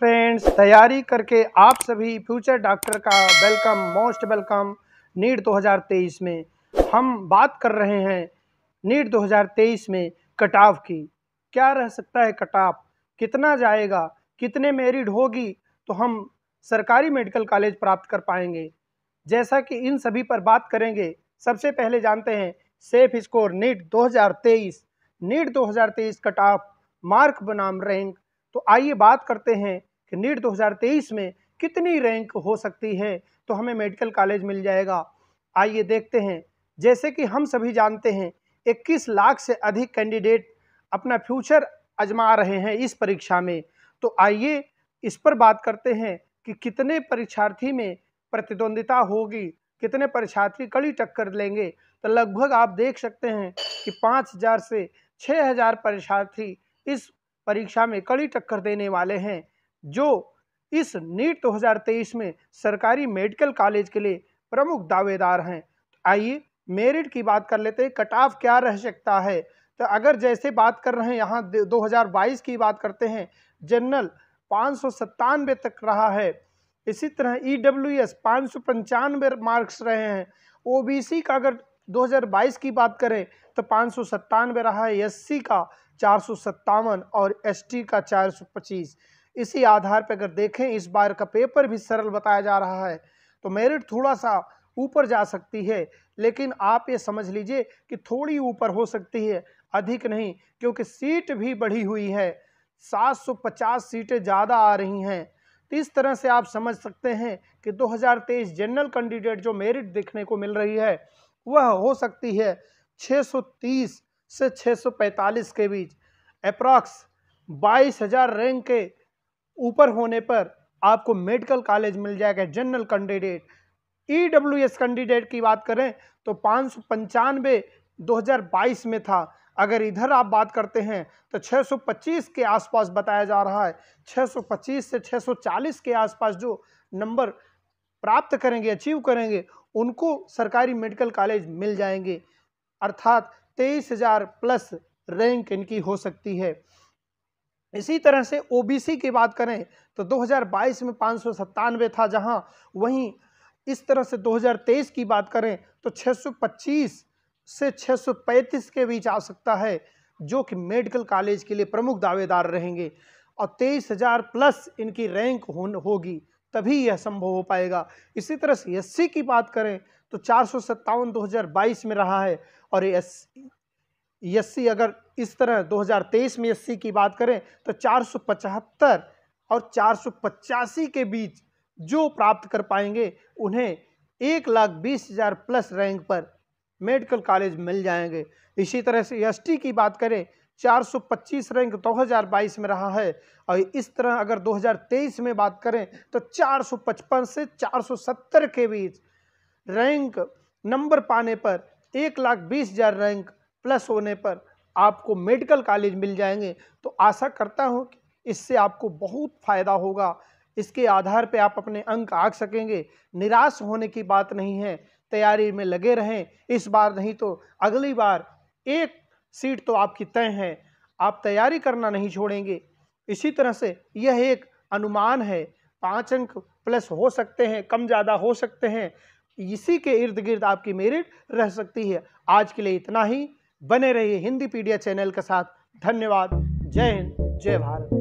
friends तैयारी करके आप सभी फ्यूचर डॉक्टर का वेलकम मोस्ट वेलकम नीट 2023 में हम बात कर रहे हैं नीट 2023 में कट ऑफ की क्या रह सकता है कट ऑफ कितना जाएगा कितने मेरिट होगी तो हम सरकारी मेडिकल कॉलेज प्राप्त कर पाएंगे जैसा कि इन सभी पर बात करेंगे सबसे पहले जानते हैं safe score NEET 2023 NEET 2023 cut off mark बनाम रैंक तो आइए बात करते हैं कि नीट 2023 में कितनी रैंक हो सकती है तो हमें मेडिकल कॉलेज मिल जाएगा आइए देखते हैं जैसे कि हम सभी जानते हैं 21 लाख से अधिक कैंडिडेट अपना फ्यूचर आजमा रहे हैं इस परीक्षा में तो आइए इस पर बात करते हैं कि कितने परीक्षार्थी में प्रतिद्वंदिता होगी कितने परीक्षार्थी कड़ी टक्कर लेंगे तो लगभग आप देख सकते हैं कि 5000 से 6000 परीक्षार्थी इस परीक्षा में कड़ी टक्कर देने वाले हैं जो इस नीट 2023 में सरकारी मेडिकल कॉलेज के लिए प्रमुख दावेदार हैं तो आइए मेरिट की बात कर लेते हैं कट ऑफ क्या रह सकता है तो अगर जैसे बात कर रहे हैं यहाँ 2022 की बात करते हैं जनरल पाँच तक रहा है इसी तरह ई डब्ल्यू एस पाँच सौ पंचानवे मार्क्स रहे हैं ओ बी सी का अगर 2022 की बात करें तो पाँच सौ सत्तानवे रहा है एस सी का चार सौ सत्तावन और एस टी का चार सौ पच्चीस इसी आधार पर अगर देखें इस बार का पेपर भी सरल बताया जा रहा है तो मेरिट थोड़ा सा ऊपर जा सकती है लेकिन आप ये समझ लीजिए कि थोड़ी ऊपर हो सकती है अधिक नहीं क्योंकि सीट भी बढ़ी हुई है 750 सीटें ज़्यादा आ रही हैं तो इस तरह से आप समझ सकते हैं कि 2023 जनरल कैंडिडेट जो मेरिट देखने को मिल रही है वह हो सकती है 630 से 645 के बीच अप्रॉक्स 22,000 रैंक के ऊपर होने पर आपको मेडिकल कॉलेज मिल जाएगा general candidate E e candidate की बात करें तो पाँच सौ 2022 में था अगर इधर आप बात करते हैं तो 625 के आसपास बताया जा रहा है 625 से 640 के आसपास जो नंबर प्राप्त करेंगे अचीव करेंगे उनको सरकारी मेडिकल कॉलेज मिल जाएंगे अर्थात तेईस हज़ार प्लस रैंक इनकी हो सकती है इसी तरह से ओबीसी की बात करें तो 2022 में पाँच था जहां वहीं इस तरह से 2023 की बात करें तो 625 से 635 के बीच आ सकता है जो कि मेडिकल कॉलेज के लिए प्रमुख दावेदार रहेंगे और तेईस हज़ार प्लस इनकी रैंक होगी तभी यह संभव हो पाएगा इसी तरह से एस की बात करें तो चार सौ सत्तावन में रहा है और एस एस अगर इस तरह 2023 में एससी की बात करें तो चार और चार के बीच जो प्राप्त कर पाएंगे उन्हें एक लाख बीस हज़ार प्लस रैंक पर मेडिकल कॉलेज मिल जाएंगे इसी तरह से एस की बात करें 425 रैंक 2022 में रहा है और इस तरह अगर 2023 में बात करें तो 455 से 470 के बीच रैंक नंबर पाने पर एक लाख बीस हज़ार रैंक प्लस होने पर आपको मेडिकल कॉलेज मिल जाएंगे तो आशा करता हूँ कि इससे आपको बहुत फ़ायदा होगा इसके आधार पर आप अपने अंक आँख सकेंगे निराश होने की बात नहीं है तैयारी में लगे रहें इस बार नहीं तो अगली बार एक सीट तो आपकी तय है आप तैयारी करना नहीं छोड़ेंगे इसी तरह से यह एक अनुमान है पाँच अंक प्लस हो सकते हैं कम ज़्यादा हो सकते हैं इसी के इर्द गिर्द आपकी मेरिट रह सकती है आज के लिए इतना ही बने रहिए हिंदी पीडिया चैनल के साथ धन्यवाद जय हिंद जय भारत